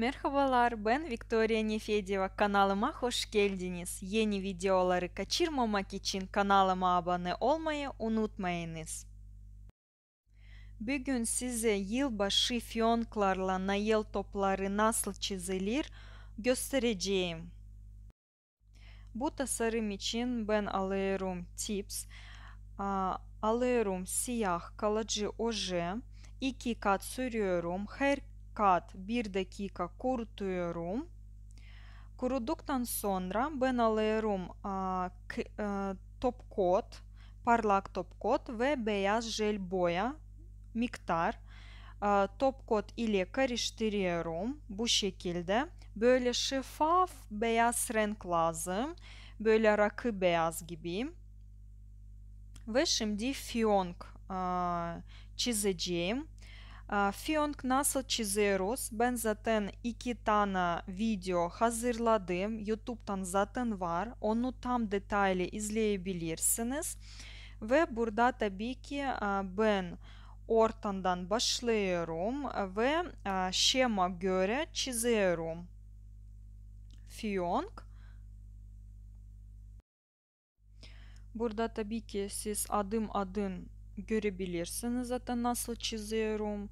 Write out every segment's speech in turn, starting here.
Merhabalar ben Victoria Nefedeva kanalıma hoş geldiniz. Yeni videoları kaçırmamak için kanalıma abone olmayı unutmayınız. Bugün size yılbaşı fiyonklarla nail topları nasıl çizilir göstereceğim. Bu tasarım için ben alıyorum tips, alıyorum siyah kalıcı oje, iki kat sürüyorum her fakat bir dakika kurutuyorum. Kuruduktan sonra ben alıyorum a, k, a, e, top coat parlak top coat ve beyaz jel boya miktar. A, top coat ile karıştırıyorum bu şekilde. Böyle şeffaf beyaz renk lazım. Böyle rakı beyaz gibi. Ve şimdi fiyonk çizeceğim. Fiyonk nasıl çiziyoruz? Ben zaten iki tane video hazırladım. YouTube'dan zaten var. Onu tam detaylı izleyebilirsiniz. Ve burada tabii ki ben ortandan başlıyorum ve şema göre çiziyorum. Fiyonk. Burada tabii ki siz adım adım görebilirsiniz zaten nasıl çiziyorum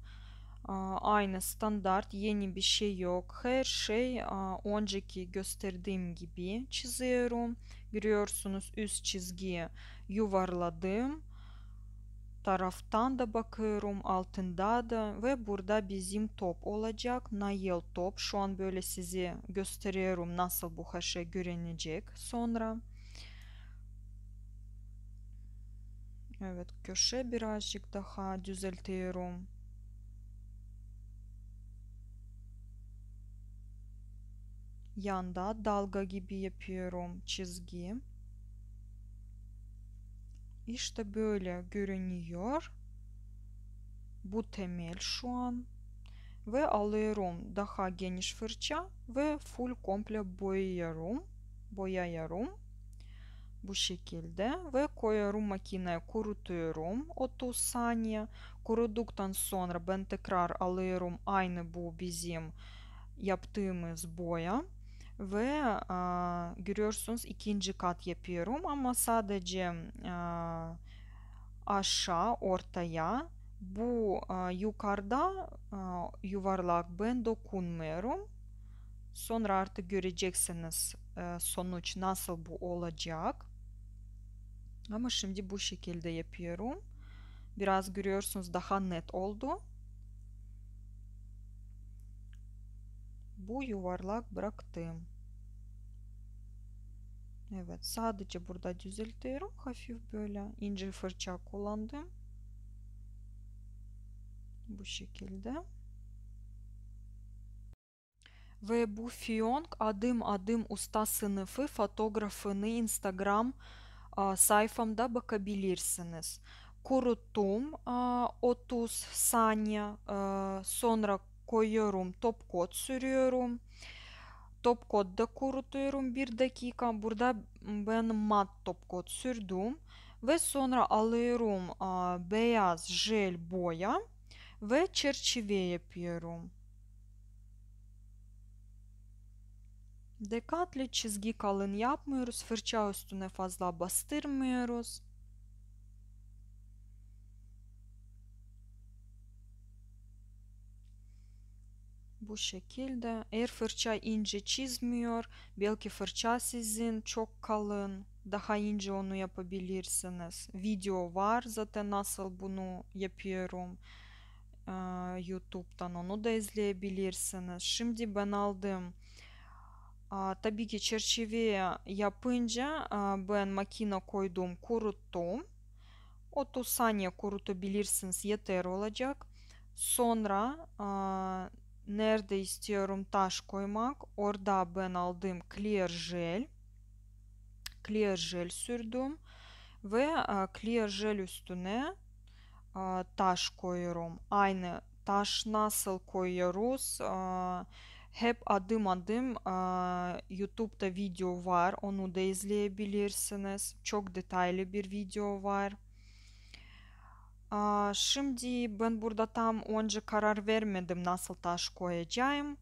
aynı standart yeni bir şey yok. Her şey önceki gösterdiğim gibi çiziyorum. Görüyorsunuz üst çizgiyi yuvarladım. Taraftan da bakıyorum altında da ve burada bizim top olacak. Nail top. Şu an böyle sizi gösteriyorum nasıl bu haşa görünecek sonra. Evet köşe birazcık daha düzeltiyorum. yanda dalga gibi yapıyorum çizgi. İşte böyle görünüyor. Bu temel şu an. Ve alıyorum daha geniş fırça ve full komple boyuyorum. Boyayarım. Bu şekilde ve koyarım makineye kurutuyorum 30 saniye. Kuruduktan sonra ben tekrar alıyorum aynı bu bizim yaptığımız boya ve a, görüyorsunuz ikinci kat yapıyorum ama sadece a, aşağı ortaya bu a, yukarıda a, yuvarlak ben dokunmuyorum. Sonra artık göreceksiniz a, sonuç nasıl bu olacak. Ama şimdi bu şekilde yapıyorum. Biraz görüyorsunuz daha net oldu. bu yuvarlak bıraktım. Evet sadece burada düzeltiyorum hafif böyle ince fırça kullandım. Bu şekilde. Ve bu fiyonk adım adım usta sınıfı fotoğrafını Instagram sayfamda bakabilirsiniz. Kuruttum 30 saniye sonra koyuyorum. Top kod sürüyorum. Top kodda kurutuyorum bir dakika. Burada ben mat top kod sürdüm. Ve sonra alıyorum beyaz jel boya ve çerçeve yapıyorum. Dikkatli çizgi kalın yapmıyoruz. Fırça üstüne fazla bastırmıyoruz. bu şekilde. Eğer fırça ince çizmiyor, belki fırça sizin çok kalın, daha ince onu yapabilirsiniz. Video var zaten nasıl bunu yapıyorum. Ee, YouTube'dan onu da izleyebilirsiniz. Şimdi ben aldım. Aa, tabii ki çerçeveye yapınca ben makine koydum, kuruttum. 30 saniye kurutabilirsiniz yeter olacak. Sonra nerede istiyorum taş koymak. Orada ben aldım clear gel. Clear gel sürdüm. Ve e, clear gel üstüne e, taş koyuyorum. Aynı taş nasıl koyuyoruz? E, hep adım adım YouTube'da video var. Onu da izleyebilirsiniz. Çok detaylı bir video var. Şimdi ben burada tam onca karar vermedim nasıl taş koyacağım.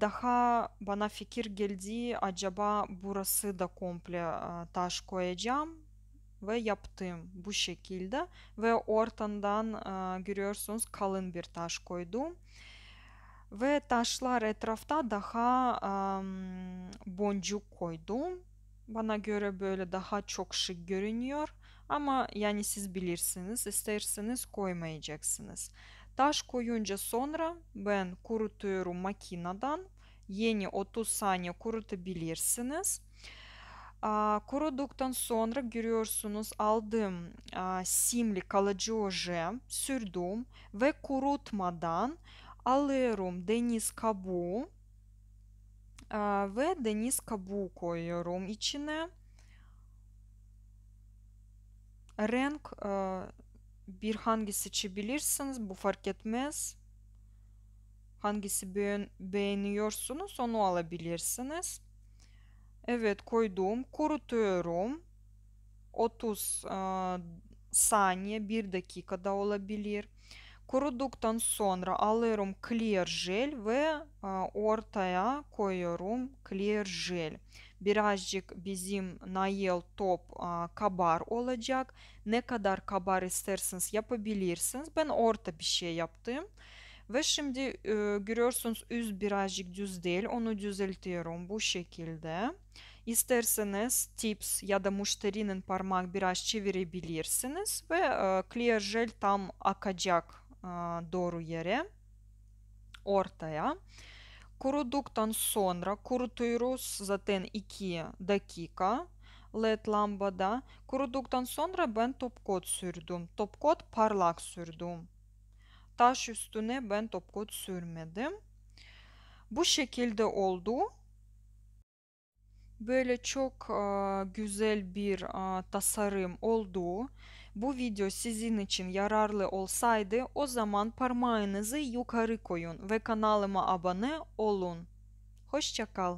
Daha bana fikir geldi acaba burası da komple taş koyacağım ve yaptım bu şekilde ve ortandan görüyorsunuz kalın bir taş koydum ve taşlar etrafta daha boncuk koydum bana göre böyle daha çok şık görünüyor ama yani siz bilirsiniz, isterseniz koymayacaksınız. Taş koyunca sonra ben kurutuyorum makineden. Yeni 30 saniye kurutabilirsiniz. Kuruduktan sonra görüyorsunuz aldığım simli kalıcı oje sürdüm ve kurutmadan alıyorum deniz kabuğu ve deniz kabuğu koyuyorum içine. Renk э, bir hangisi çibilirsiniz bu fark etmez. Hangisi beğen beğeniyorsunuz onu alabilirsiniz. Evet koydum. Kurutuyorum. 30 e, saniye 1 dakikada olabilir. Kuruduktan sonra alıyorum clear jel ve e, ortaya koyuyorum clear jel birazcık bizim nail top kabar olacak. Ne kadar kabar isterseniz yapabilirsiniz. Ben orta bir şey yaptım. Ve şimdi e, görüyorsunuz üst birazcık düz değil. Onu düzeltiyorum bu şekilde. İsterseniz tips ya da müşterinin parmak biraz çevirebilirsiniz ve e, clear gel tam akacak e, doğru yere ortaya. Koroduktan sonra kurutuyoruz zaten iki dakika. LED lambada. Kuruduktan sonra ben top kod sürdüm. Top kod parlak sürdüm. Taş üstüne ben topkot sürmedim. Bu şekilde oldu. Böyle çok güzel bir tasarım oldu. Bu video sizin için yararlı olsaydı o zaman parmağınızı yukarı koyun ve kanalıma abone olun. Hoşçakal.